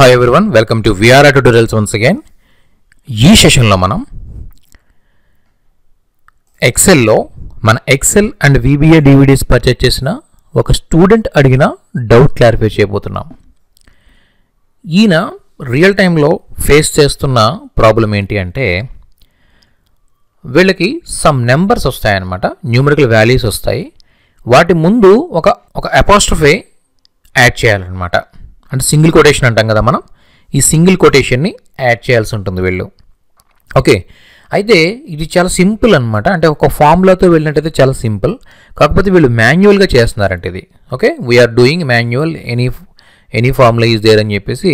Hi everyone welcome to VR tutorials once again ఈ సెషన్లో మనం ఎక్సెల్లో మన Excel and VBA DVDs purchase చేసిన ఒక స్టూడెంట్ అడిగిన డౌట్ క్లారిఫై చేయబోతున్నాం ఈయన రియల్ టైంలో ఫేస్ చేస్తున్న ప్రాబ్లం ఏంటి అంటే వీళ్ళకి సమ్ నెంబర్స్ వస్తాయన్నమాట న్యూమరికల్ వాల్యూస్ వస్తాయి వాటి ముందు ఒక ఒక అపాస్ట్రఫే యాడ్ చేయాలన్నమాట అంటే సింగిల్ కొటేషన్ అంటాం కదా మనం ఈ సింగిల్ కొటేషన్ని యాడ్ చేయాల్సి ఉంటుంది వీళ్ళు ఓకే అయితే ఇది చాలా సింపుల్ అనమాట అంటే ఒక ఫార్ములాతో వెళ్ళినట్టయితే చాలా సింపుల్ కాకపోతే వీళ్ళు మాన్యువల్గా చేస్తున్నారంట ఇది okay we're doing manual any any formula is there అని చెప్పేసి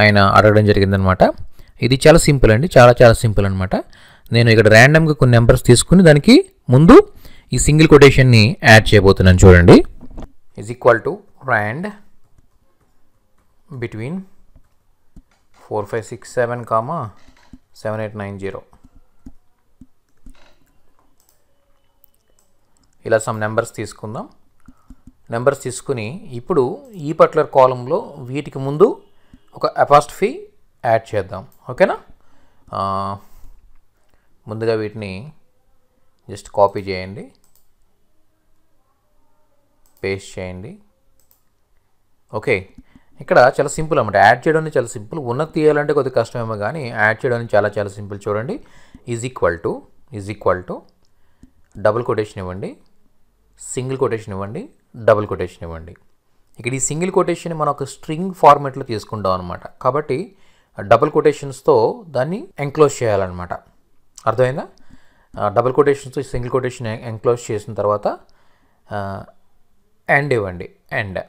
ఆయన అడగడం జరిగిందనమాట ఇది చాలా సింపుల్ అండి చాలా చాలా సింపుల్ అనమాట నేను ఇక్కడ ర్యాండమ్గా కొన్ని నెంబర్స్ తీసుకుని దానికి ముందు ఈ సింగిల్ కొటేషన్ని యాడ్ చేయబోతున్నాను చూడండి is equal to rand between 4567 comma 7890 ఇలా సమ్ నెంబర్స్ తీసుకుందాం నెంబర్స్ తీసుకుని ఇప్పుడు ఈ పర్టికులర్ కాలంలో వీటికి ముందు ఒక అపాస్ట్ఫీ యాడ్ చేద్దాం ఓకేనా ముందుగా వీటిని జస్ట్ కాపీ చేయండి పేస్ట్ చేయండి ఓకే ఇక్కడ చాలా సింపుల్ అనమాట యాడ్ చేయడం చాలా సింపుల్ ఉన్నది తీయాలంటే కొద్దిగా కష్టమేమో కానీ యాడ్ చేయడం చాలా చాలా సింపుల్ చూడండి is equal to is equal to double quotation ఇవ్వండి సింగిల్ కొటేషన్ ఇవ్వండి డబుల్ కొటేషన్ ఇవ్వండి ఇక్కడ ఈ సింగిల్ కొటేషన్ మనం ఒక స్ట్రింగ్ ఫార్మేట్లో తీసుకుంటాం అనమాట కాబట్టి డబుల్ కొటేషన్స్తో దాన్ని ఎంక్లోజ్ చేయాలన్నమాట అర్థమైందా double quotations single quotation enclose చేసిన తర్వాత ఎండ్ ఇవ్వండి ఎండ్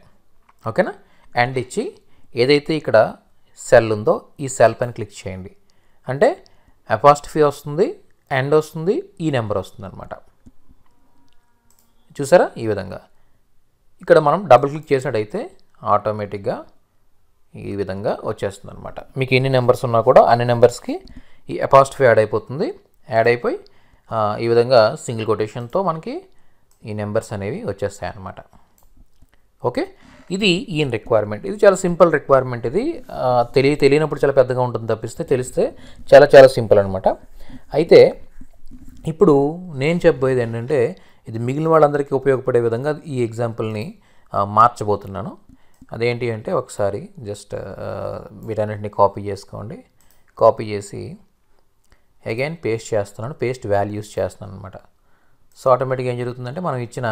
ఓకేనా అండ్ ఇచ్చి ఏదైతే ఇక్కడ సెల్ ఉందో ఈ సెల్ పైన క్లిక్ చేయండి అంటే అపాస్టఫీ వస్తుంది అండ్ వస్తుంది ఈ నెంబర్ వస్తుంది అనమాట చూసారా ఈ విధంగా ఇక్కడ మనం డబుల్ క్లిక్ చేసినట్టయితే ఆటోమేటిక్గా ఈ విధంగా వచ్చేస్తుంది అనమాట మీకు ఎన్ని నెంబర్స్ ఉన్నా కూడా అన్ని నెంబర్స్కి ఈ అపాస్టఫీ యాడ్ అయిపోతుంది యాడ్ అయిపోయి ఈ విధంగా సింగిల్ కొటేషన్తో మనకి ఈ నెంబర్స్ అనేవి వచ్చేస్తాయి అన్నమాట ఓకే ఇది ఈయన రిక్వైర్మెంట్ ఇది చాలా సింపుల్ రిక్వైర్మెంట్ ఇది తెలియ తెలియనప్పుడు చాలా పెద్దగా ఉంటుంది తప్పిస్తే తెలిస్తే చాలా చాలా సింపుల్ అనమాట అయితే ఇప్పుడు నేను చెప్పబోయేది ఏంటంటే ఇది మిగిలిన వాళ్ళందరికీ ఉపయోగపడే విధంగా ఈ ఎగ్జాంపుల్ని మార్చబోతున్నాను అదేంటి అంటే ఒకసారి జస్ట్ వీటన్నిటిని కాపీ చేసుకోండి కాపీ చేసి అగైన్ పేస్ట్ చేస్తున్నాను పేస్ట్ వాల్యూస్ చేస్తున్నాను అనమాట సో ఆటోమేటిక్గా ఏం జరుగుతుందంటే మనం ఇచ్చిన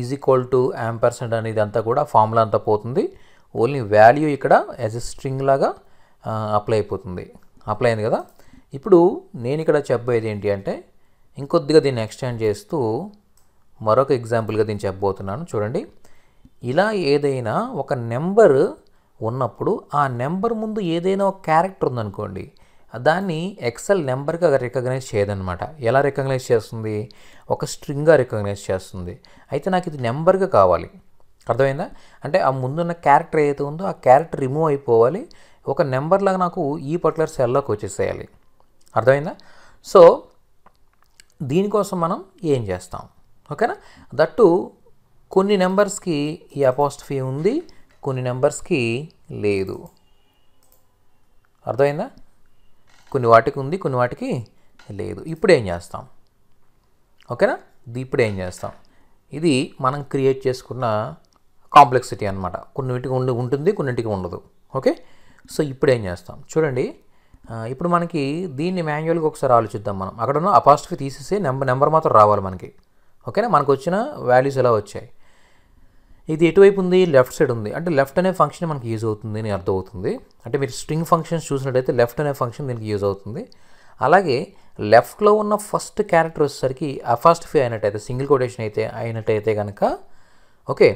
ఈజ్ ఈక్వల్ టు యాంపర్సెంట్ అనేది అంతా కూడా ఫార్ములా అంతా పోతుంది ఓన్లీ వాల్యూ ఇక్కడ యాజ్ ఎ స్ట్రింగ్ లాగా అప్లై అయిపోతుంది అప్లై అయింది కదా ఇప్పుడు నేను ఇక్కడ చెప్పబోయేది ఏంటి అంటే ఇంకొద్దిగా దీన్ని ఎక్స్టెండ్ చేస్తూ మరొక ఎగ్జాంపుల్గా దీన్ని చెప్పబోతున్నాను చూడండి ఇలా ఏదైనా ఒక నెంబర్ ఉన్నప్పుడు ఆ నెంబర్ ముందు ఏదైనా ఒక క్యారెక్టర్ ఉందనుకోండి దాన్ని ఎక్సెల్ నెంబర్గా రికగ్నైజ్ చేయదనమాట ఎలా రికగ్నైజ్ చేస్తుంది ఒక స్ట్రింగ్గా రికగ్నైజ్ చేస్తుంది అయితే నాకు ఇది నెంబర్గా కావాలి అర్థమైందా అంటే ఆ ముందున్న క్యారెక్టర్ ఏదైతే ఉందో ఆ క్యారెక్టర్ రిమూవ్ అయిపోవాలి ఒక నెంబర్లాగా నాకు ఈ పర్టికులర్ సెల్లోకి వచ్చేసేయాలి అర్థమైందా సో దీనికోసం మనం ఏం చేస్తాం ఓకేనా దట్టు కొన్ని నెంబర్స్కి ఈ అపాస్ట్ఫీ ఉంది కొన్ని నెంబర్స్కి లేదు అర్థమైందా కొన్ని వాటికి ఉంది కొన్ని వాటికి లేదు ఇప్పుడు ఏం చేస్తాం ఓకేనా ఇప్పుడు ఏం చేస్తాం ఇది మనం క్రియేట్ చేసుకున్న కాంప్లెక్సిటీ అనమాట కొన్నిటికి ఉండి ఉంటుంది కొన్నింటికి ఉండదు ఓకే సో ఇప్పుడు ఏం చేస్తాం చూడండి ఇప్పుడు మనకి దీన్ని మాన్యువల్గా ఒకసారి ఆలోచిద్దాం మనం అక్కడ ఉన్న అపాస్ట్ఫీ తీసేసి నెంబర్ నెంబర్ మాత్రం రావాలి మనకి ఓకేనా మనకు వచ్చిన వాల్యూస్ ఎలా వచ్చాయి ఇది ఎటువైపు ఉంది లెఫ్ట్ సైడ్ ఉంది అంటే లెఫ్ట్ అనే ఫంక్షన్ మనకి యూజ్ అవుతుంది అని అర్థమవుతుంది అంటే మీరు స్ట్రింగ్ ఫంక్షన్స్ చూసినట్టయితే లెఫ్ట్ అనే ఫంక్షన్ దీనికి యూజ్ అవుతుంది అలాగే లెఫ్ట్లో ఉన్న ఫస్ట్ క్యారెక్టర్ వచ్చేసరికి అఫాస్ట్ఫీ అయినట్టయితే సింగిల్ కొటేషన్ అయితే అయినట్టయితే కనుక ఓకే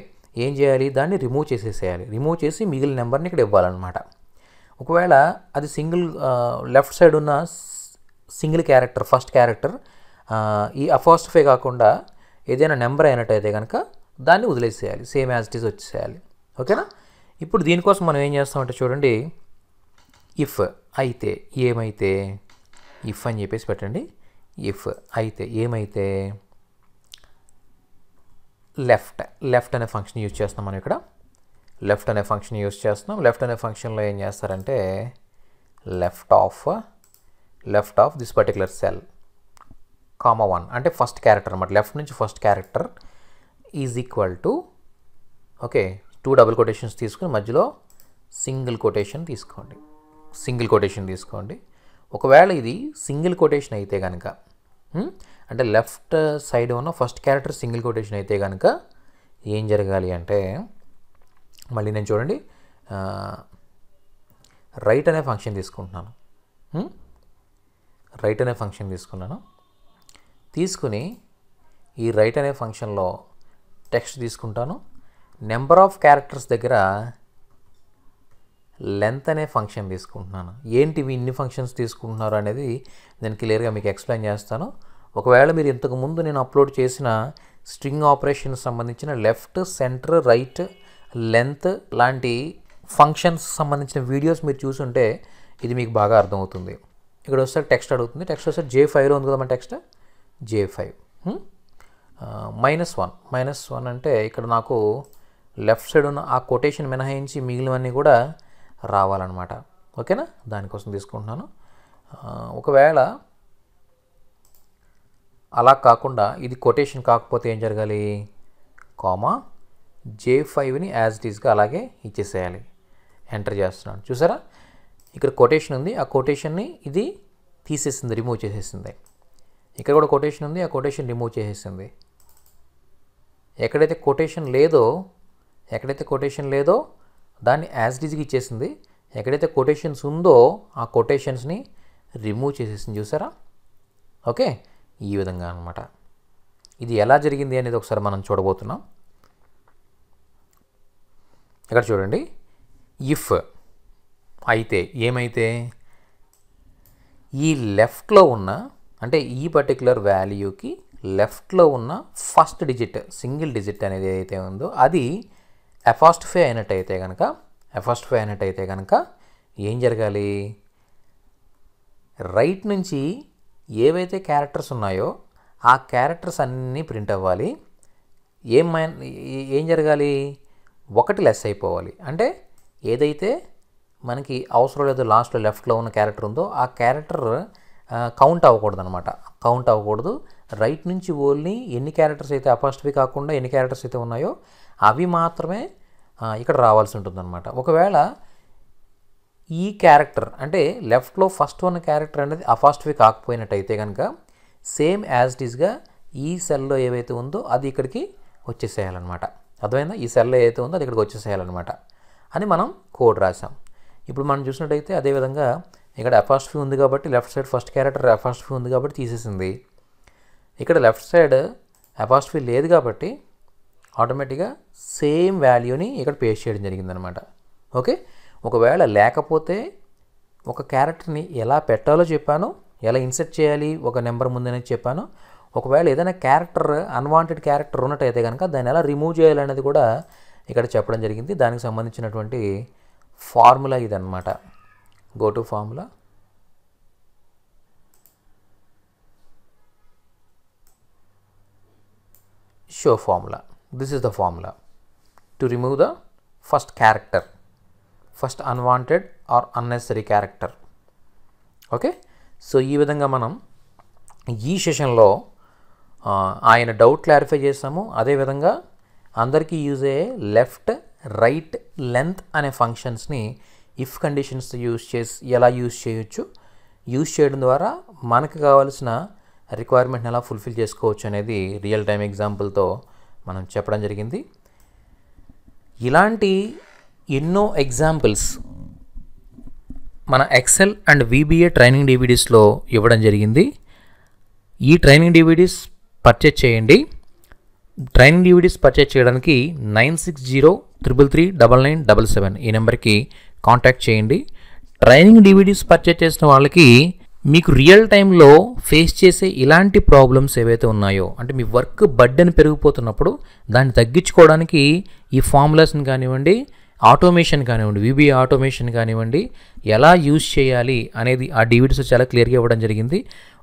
ఏం చేయాలి దాన్ని రిమూవ్ చేసేసేయాలి రిమూవ్ చేసి మిగిలిన నెంబర్ని ఇక్కడ ఇవ్వాలన్నమాట ఒకవేళ అది సింగిల్ లెఫ్ట్ సైడ్ ఉన్న సింగిల్ క్యారెక్టర్ ఫస్ట్ క్యారెక్టర్ ఈ అఫాస్ట్ఫే కాకుండా ఏదైనా నెంబర్ అయినట్టయితే కనుక దాన్ని వదిలేసేయాలి సేమ్ యాజ్ ఇట్ ఈస్ వచ్చేసేయాలి ఓకేనా ఇప్పుడు దీనికోసం మనం ఏం చేస్తామంటే చూడండి ఇఫ్ అయితే ఏమైతే ఇఫ్ అని చెప్పేసి పెట్టండి ఇఫ్ అయితే ఏమైతే లెఫ్ట్ లెఫ్ట్ అనే ఫంక్షన్ యూజ్ చేస్తున్నాం మనం ఇక్కడ లెఫ్ట్ అనే ఫంక్షన్ యూజ్ చేస్తున్నాం లెఫ్ట్ అనే ఫంక్షన్లో ఏం చేస్తారంటే left of left of this particular cell comma one అంటే ఫస్ట్ క్యారెక్టర్ అనమాట లెఫ్ట్ నుంచి first character is equal to okay two double quotations తీసుకుని మధ్యలో సింగిల్ కొటేషన్ తీసుకోండి సింగిల్ కొటేషన్ తీసుకోండి ఒకవేళ ఇది సింగిల్ కొటేషన్ అయితే కనుక అంటే లెఫ్ట్ సైడ్ ఉన్న ఫస్ట్ క్యారెక్టర్ సింగిల్ కొటేషన్ అయితే కనుక ఏం జరగాలి అంటే మళ్ళీ నేను చూడండి రైట్ అనే ఫంక్షన్ తీసుకుంటున్నాను రైట్ అనే ఫంక్షన్ తీసుకున్నాను తీసుకుని ఈ రైట్ అనే ఫంక్షన్లో టెక్స్ట్ తీసుకుంటాను నెంబర్ ఆఫ్ క్యారెక్టర్స్ దగ్గర లెంత్ అనే ఫంక్షన్ తీసుకుంటున్నాను ఏంటి ఇన్ని ఫంక్షన్స్ తీసుకుంటున్నారు అనేది నేను క్లియర్గా మీకు ఎక్స్ప్లెయిన్ చేస్తాను ఒకవేళ మీరు ఇంతకుముందు నేను అప్లోడ్ చేసిన స్ట్రింగ్ ఆపరేషన్ సంబంధించిన లెఫ్ట్ సెంటర్ రైట్ లెంత్ లాంటి ఫంక్షన్స్ సంబంధించిన వీడియోస్ మీరు చూసుంటే ఇది మీకు బాగా అర్థమవుతుంది ఇక్కడ వస్తే టెక్స్ట్ అడుగుతుంది టెక్స్ట్ వస్తే జే ఫైవ్లో ఉంది కదా మన text J five minus one minus one అంటే ఇక్కడ నాకు లెఫ్ట్ సైడ్ ఉన్న ఆ కొటేషన్ మినహాయించి మిగిలినవన్నీ కూడా రావాలన్నమాట ఓకేనా దానికోసం తీసుకుంటున్నాను ఒకవేళ అలా కాకుండా ఇది కొటేషన్ కాకపోతే ఏం జరగాలి కామా జే ఫైవ్ని యాజ్ ఇట్ ఈస్గా అలాగే ఇచ్చేసేయాలి ఎంటర్ చేస్తున్నాను చూసారా ఇక్కడ కొటేషన్ ఉంది ఆ కొటేషన్ని ఇది తీసేసింది రిమూవ్ చేసేసింది ఇక్కడ కూడా కొటేషన్ ఉంది ఆ కొటేషన్ రిమూవ్ చేసేసింది ఎక్కడైతే కొటేషన్ లేదో ఎక్కడైతే కొటేషన్ లేదో దాన్ని యాజ్ డిజ్కి ఇచ్చేసింది ఎక్కడైతే కొటేషన్స్ ఉందో ఆ కొటేషన్స్ని రిమూవ్ చేసేసింది చూసారా ఓకే ఈ విధంగా అనమాట ఇది ఎలా జరిగింది అనేది ఒకసారి మనం చూడబోతున్నాం ఇక్కడ చూడండి ఇఫ్ అయితే ఏమైతే ఈ లెఫ్ట్లో ఉన్న అంటే ఈ పర్టికులర్ వాల్యూకి లెఫ్ట్లో ఉన్న ఫస్ట్ డిజిట్ సింగిల్ డిజిట్ అనేది ఏదైతే ఉందో అది ఎఫాస్ట్ఫే అయినట్టయితే కనుక ఎఫాస్ట్ఫే అయినట్టయితే కనుక ఏం జరగాలి రైట్ నుంచి ఏవైతే క్యారెక్టర్స్ ఉన్నాయో ఆ క్యారెక్టర్స్ అన్నీ ప్రింట్ అవ్వాలి ఏం ఏం జరగాలి ఒకటి లెస్ అయిపోవాలి అంటే ఏదైతే మనకి అవసరం లేదు లాస్ట్లో లెఫ్ట్లో ఉన్న క్యారెక్టర్ ఉందో ఆ క్యారెక్టర్ కౌంట్ అవ్వకూడదు అనమాట కౌంట్ అవ్వకూడదు రైట్ నుంచి ఓన్లీ ఎన్ని క్యారెక్టర్స్ అయితే అపాస్ట్వి కాకుండా ఎన్ని క్యారెక్టర్స్ అయితే ఉన్నాయో అవి మాత్రమే ఇక్కడ రావాల్సి ఉంటుందన్నమాట ఒకవేళ ఈ క్యారెక్టర్ అంటే లెఫ్ట్లో ఫస్ట్ వన్ క్యారెక్టర్ అనేది అపాస్ట్వి కాకపోయినట్టయితే కనుక సేమ్ యాజ్ ఇట్ ఈస్గా ఈ సెల్లో ఏవైతే ఉందో అది ఇక్కడికి వచ్చేసేయాలన్నమాట అర్థమైందా ఈ సెల్లో ఏదైతే ఉందో అది ఇక్కడికి వచ్చేసేయాలన్నమాట అని మనం కోడ్ రాసాం ఇప్పుడు మనం చూసినట్టయితే అదేవిధంగా ఇక్కడ ఎఫాస్ట్ఫీ ఉంది కాబట్టి left side first character apostrophe ఉంది కాబట్టి తీసేసింది ఇక్కడ లెఫ్ట్ సైడ్ ఎఫాస్ట్ఫీ లేదు కాబట్టి ఆటోమేటిక్గా సేమ్ వాల్యూని ఇక్కడ పేస్ట్ చేయడం జరిగిందనమాట ఓకే ఒకవేళ లేకపోతే ఒక క్యారెక్టర్ని ఎలా పెట్టాలో చెప్పాను ఎలా ఇన్సర్ట్ చేయాలి ఒక నెంబర్ ముందనేది చెప్పాను ఒకవేళ ఏదైనా క్యారెక్టర్ అన్వాంటెడ్ క్యారెక్టర్ ఉన్నట్టయితే కనుక దాన్ని ఎలా రిమూవ్ చేయాలనేది కూడా ఇక్కడ చెప్పడం జరిగింది దానికి సంబంధించినటువంటి ఫార్ములా ఇదనమాట go to formula show formula this is the formula to remove the first character first unwanted or unnecessary character okay so ఈ విధంగా మనం ఈ సెషన్లో ఆయన డౌట్ క్లారిఫై చేసాము అదేవిధంగా అందరికీ యూజ్ అయ్యే లెఫ్ట్ రైట్ లెంత్ అనే ఫంక్షన్స్ని ఇఫ్ కండిషన్స్ యూజ్ చేసి ఎలా యూజ్ చేయొచ్చు యూజ్ చేయడం ద్వారా మనకు కావాల్సిన రిక్వైర్మెంట్ని ఎలా ఫుల్ఫిల్ చేసుకోవచ్చు అనేది రియల్ టైం ఎగ్జాంపుల్తో మనం చెప్పడం జరిగింది ఇలాంటి ఎన్నో ఎగ్జాంపుల్స్ మన ఎక్సెల్ అండ్ వీబీఏ ట్రైనింగ్ డివిడీస్లో ఇవ్వడం జరిగింది ఈ ట్రైనింగ్ డివిడీస్ పర్చేజ్ చేయండి ట్రైనింగ్ డివిడీస్ పర్చేజ్ చేయడానికి nine six zero triple three double nine double seven ఈ నెంబర్కి కాంటాక్ట్ చేయండి ట్రైనింగ్ డివిడీస్ పర్చేజ్ చేసిన వాళ్ళకి మీకు రియల్ టైంలో ఫేస్ చేసే ఇలాంటి ప్రాబ్లమ్స్ ఏవైతే ఉన్నాయో అంటే మీ వర్క్ బర్డెన్ పెరిగిపోతున్నప్పుడు దాన్ని తగ్గించుకోవడానికి ఈ ఫార్ములాస్ని కానివ్వండి ఆటోమేషన్ కానివ్వండి విబి ఆటోమేషన్ కానివ్వండి ఎలా యూజ్ చేయాలి అనేది ఆ డివిడీస్ చాలా క్లియర్గా ఇవ్వడం జరిగింది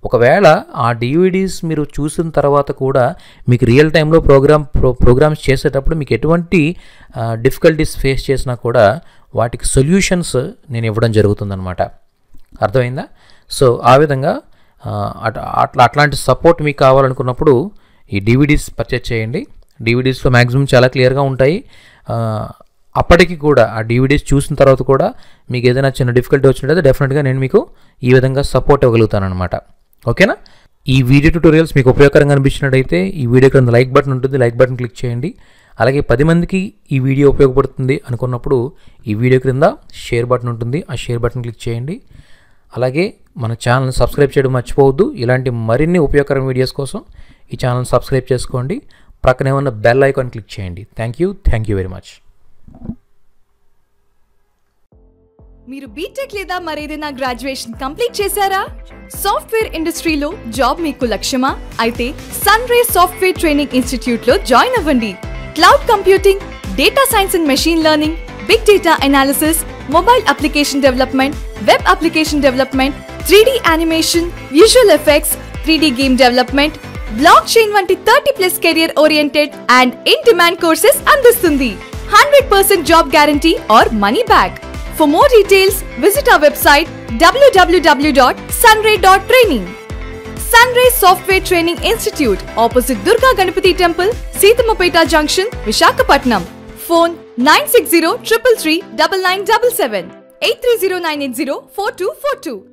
ఒకవేళ ఆ డివిడీస్ మీరు చూసిన తర్వాత కూడా మీకు రియల్ టైంలో ప్రోగ్రామ్ ప్రోగ్రామ్స్ చేసేటప్పుడు మీకు ఎటువంటి డిఫికల్టీస్ ఫేస్ చేసినా కూడా వాటికి సొల్యూషన్స్ నేను ఇవ్వడం జరుగుతుందనమాట అర్థమైందా సో ఆ విధంగా అట్లా అట్లాంటి సపోర్ట్ మీకు కావాలనుకున్నప్పుడు ఈ డివిడీస్ పర్చేజ్ చేయండి డివిడీస్లో మ్యాక్సిమం చాలా క్లియర్గా ఉంటాయి అప్పటికి కూడా ఆ డివిడీస్ చూసిన తర్వాత కూడా మీకు ఏదైనా చిన్న డిఫికల్టీ వచ్చినట్టయితే డెఫినెట్గా నేను మీకు ఈ విధంగా సపోర్ట్ ఇవ్వగలుగుతాను అనమాట ఓకేనా ఈ వీడియో ట్యూటోరియల్స్ మీకు ఉపయోగకరంగా అనిపించినట్టయితే ఈ వీడియో కింద లైక్ బటన్ ఉంటుంది లైక్ బటన్ క్లిక్ చేయండి అలాగే పది మందికి ఈ వీడియో ఉపయోగపడుతుంది అనుకున్నప్పుడు ఈ వీడియో క్రింద షేర్ బటన్ ఉంటుంది ఆ షేర్ బటన్ క్లిక్ చేయండి అలాగే మన ఛానల్ని సబ్స్క్రైబ్ చేయడం మర్చిపోవద్దు ఇలాంటి మరిన్ని ఉపయోగకరమైన వీడియోస్ కోసం ఈ ఛానల్ని సబ్స్క్రైబ్ చేసుకోండి ప్రక్కనే ఉన్న బెల్ ఐకాన్ క్లిక్ చేయండి thank you thank you very much మీరు బీటెక్ లేదా మరేదైనా గ్రాడ్యుయేషన్ కంప్లీట్ చేశారా సాఫ్ట్వేర్ ఇండస్ట్రీలో జాబ్ మీకు లక్ష్యమా అయితే సన్ రే సాఫ్ట్వేర్ ట్రైనింగ్ ఇన్స్టిట్యూట్లో జాయిన్ అవ్వండి cloud computing, data science and machine learning, big data analysis, mobile application development, web application development, 3D animation, visual effects, 3D game development, blockchain 20 30 plus career oriented and in-demand courses and sundi, 100% job guarantee or money back. For more details, visit our website www.sunray.training. Sunray Software Training Institute, opposite Durga Ganapati Temple, Sitamapeta Junction, Vishakapatnam. Phone 960 333 9977 830980 4242.